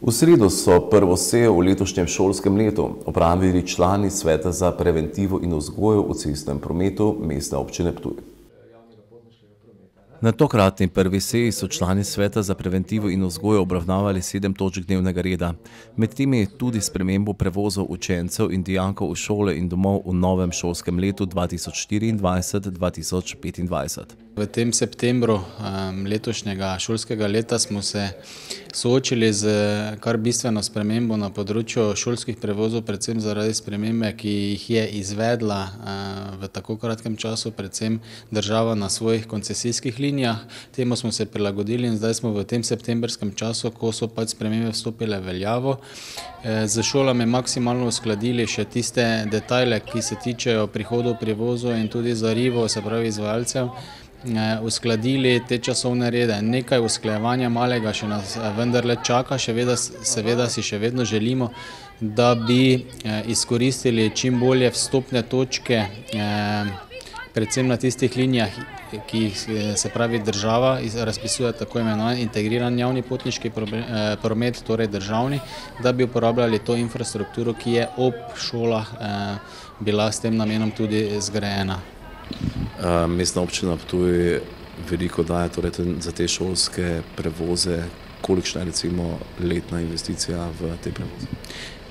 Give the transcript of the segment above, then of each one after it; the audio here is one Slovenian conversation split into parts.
V sredo so prvo sejo v letošnjem šolskem letu opravili člani Sveta za preventivo in vzgojo v cestnem prometu mestne občine Ptuj. Na tokratni prvi seji so člani Sveta za preventivo in vzgojo obravnavali sedem točk dnevnega reda. Med temi je tudi spremembo prevozov učencev in dijankov v šole in domov v novem šolskem letu 2024-2025. V tem septembru ehm, letošnjega šolskega leta smo se vsega soočili z kar bistveno spremembo na področju šolskih prevozov, predvsem zaradi spremembe, ki jih je izvedla eh, v tako kratkem času, predvsem država na svojih koncesijskih linijah. Temu smo se prilagodili in zdaj smo v tem septemberskem času, ko so pač spremembe vstopile veljavo. Z eh, šolami maksimalno uskladili še tiste detajle, ki se tičejo prihodov prevozov in tudi zarivo, se pravi izvajalcev, Eh, uskladili te časovne rede. Nekaj usklejevanja malega še nas eh, vendarle čaka, seveda si še vedno želimo, da bi eh, izkoristili čim bolje vstopne točke, predvsem na tistih linijah, ki jih se pravi država razpisuje tako imenovan integriran javni potniški promet, torej državni, da bi uporabljali to infrastrukturo, ki je ob šolah bila s tem namenom tudi zgrajena. Mestna občina Ptuj veliko daje torej za te šolske prevoze. Kolikšna je recimo letna investicija v te prevoze?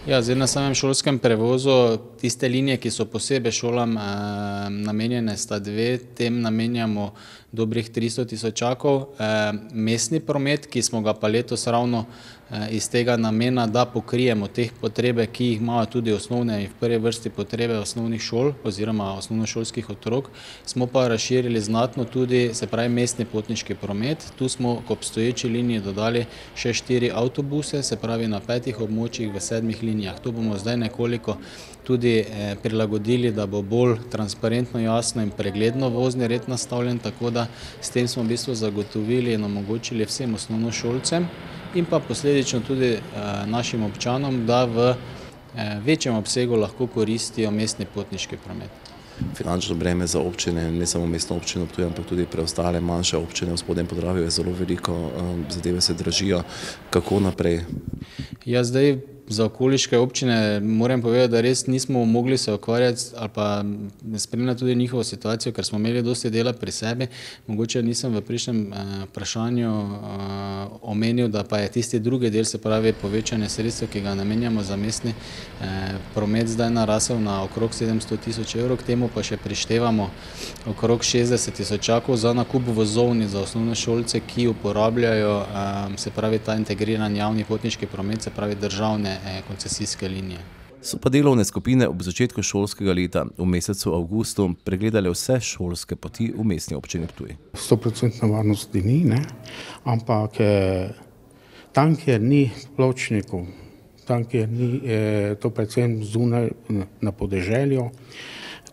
Ja, zdaj na samem šolskem prevozu tiste linije, ki so posebej šolam eh, namenjene, sta dve, tem namenjamo dobrih 300 tisočakov. Eh, mestni promet, ki smo ga pa letos ravno Eh, iz tega namena, da pokrijemo teh potrebe, ki jih imajo tudi osnovne in v prvi vrsti potrebe osnovnih šol oziroma osnovnošolskih otrok. Smo pa razširili znatno tudi, se pravi, mestni potniški promet. Tu smo k obstoječi liniji dodali še štiri avtobuse, se pravi na petih območjih v sedmih linijah. To bomo zdaj nekoliko tudi eh, prilagodili, da bo bolj transparentno, jasno in pregledno vozni red nastavljen, tako da s tem smo v bistvu zagotovili in omogočili vsem osnovnošolcem, in pa posledično tudi eh, našim občanom, da v eh, večjem obsegu lahko koristijo mestni potniški promet. Finančno breme za občine, ne samo mestno občino Ptuj, ampak tudi preostale manjše občine v spodnem podravju je zelo veliko, eh, zadeve se držijo, kako naprej? Ja, zdaj za okoliške občine moram povedati, da res nismo mogli se okvarjati ali pa spremljati tudi njihovo situacijo, ker smo imeli dosti dela pri sebi. Mogoče nisem v prejšnjem eh, vprašanju eh, omenil, da pa je tisti drugi del, se pravi povečanje sredstva, ki ga namenjamo za mestni eh, promet, zdaj narasel na okrog 700 tisoč evrov, k temu pa še prištevamo okrog 60 tisočakov za nakup vozovni za osnovne šolce, ki uporabljajo se pravi ta integriran javni potniški promet, se pravi državne Eh, koncesijske linije. So pa delovne skupine ob začetku šolskega leta v mesecu avgustu pregledali vse šolske poti v mestni občini Ptuj. 100% varnosti ni, ne? ampak eh, tam, kjer ni pločnikov, tam, kjer ni eh, to predvsem zunaj na podeželju,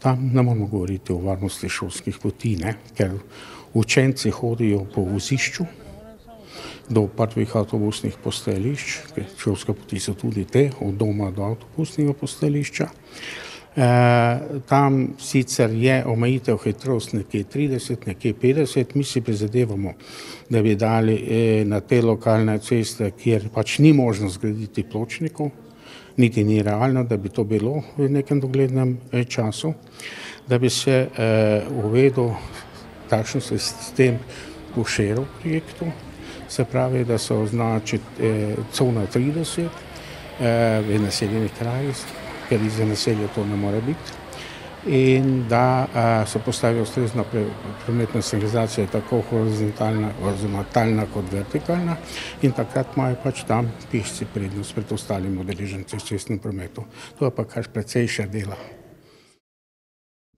tam ne moramo govoriti o varnosti šolskih poti, ne? ker učenci hodijo po vzišču, do prvih avtobusnih postajališč, Čovska poti so tudi te, od doma do avtobusnega postajališča. E, tam sicer je omejitev hitrost nekje 30, nekje 50, mi si prizadevamo, da bi dali e, na te lokalne ceste, kjer pač ni možno zgraditi pločnikov, niti ni realno, da bi to bilo v nekem doglednem e, času, da bi se e, uvedel takšen sistem po širu projektu, se pravi, da so označene eh, cona 30 eh, v naseljenih krajih, ker iz naselja to ne more biti. In da a, eh, so postavili ustrezno prometno signalizacijo, tako horizontalna, horizontalna kot vertikalna, in takrat imajo pač tam pešci prednost pred ostalimi udeleženci v cestnem prometu. To je pač precejšnja dela.